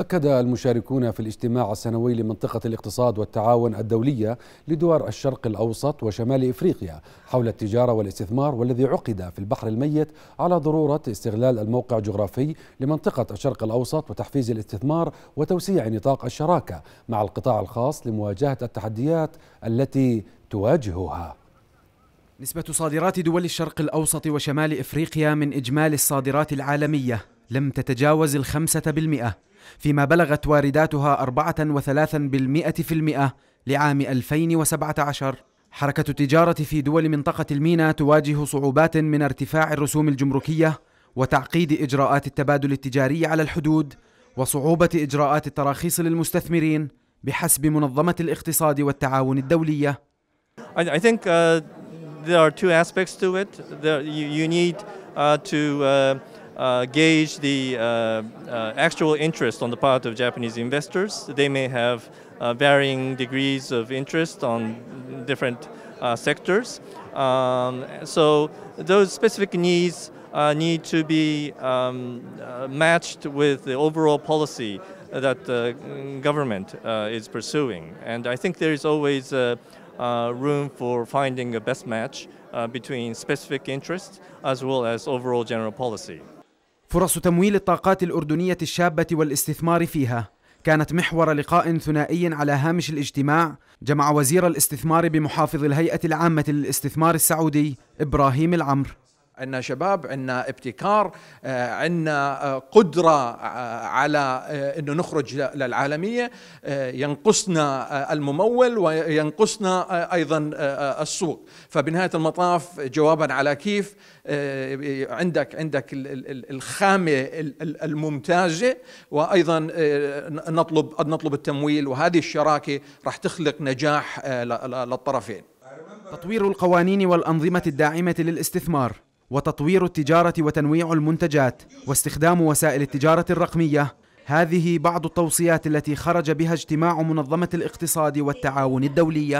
أكد المشاركون في الاجتماع السنوي لمنطقة الاقتصاد والتعاون الدولية لدول الشرق الأوسط وشمال إفريقيا حول التجارة والاستثمار والذي عقد في البحر الميت على ضرورة استغلال الموقع الجغرافي لمنطقة الشرق الأوسط وتحفيز الاستثمار وتوسيع نطاق الشراكة مع القطاع الخاص لمواجهة التحديات التي تواجهها نسبة صادرات دول الشرق الأوسط وشمال إفريقيا من إجمالي الصادرات العالمية لم تتجاوز الخمسة بالمئة فيما بلغت وارداتها 4.3% لعام 2017 حركة التجارة في دول منطقة الميناء تواجه صعوبات من ارتفاع الرسوم الجمركية وتعقيد إجراءات التبادل التجاري على الحدود وصعوبة إجراءات التراخيص للمستثمرين بحسب منظمة الاقتصاد والتعاون الدولية. I think uh, there are two aspects to it. There, you, you need uh, to uh, uh, gauge the uh, uh, actual interest on the part of Japanese investors. They may have uh, varying degrees of interest on different sectors. Um, so those specific needs need to be um, matched with the overall policy that the mm, government is pursuing. And I think there is always room for finding a best match uh, between specific interests as well as overall general policy. فرص تمويل الطاقات الأردنية الشابة والاستثمار فيها كانت محور لقاء ثنائي على هامش الاجتماع جمع وزير الاستثمار بمحافظ الهيئة العامة للاستثمار السعودي إبراهيم العمر عندنا شباب عندنا ابتكار عندنا آه، آه، قدرة آه، على أنه نخرج للعالمية ينقصنا الممول وينقصنا أيضا السوق فبنهاية المطاف جوابا على كيف عندك عندك الخامة الممتازة وأيضا نطلب نطلب التمويل وهذه الشراكة راح تخلق نجاح للطرفين تطوير القوانين والأنظمة الداعمة للاستثمار وتطوير التجارة وتنويع المنتجات واستخدام وسائل التجارة الرقمية هذه بعض التوصيات التي خرج بها اجتماع منظمة الاقتصاد والتعاون الدولية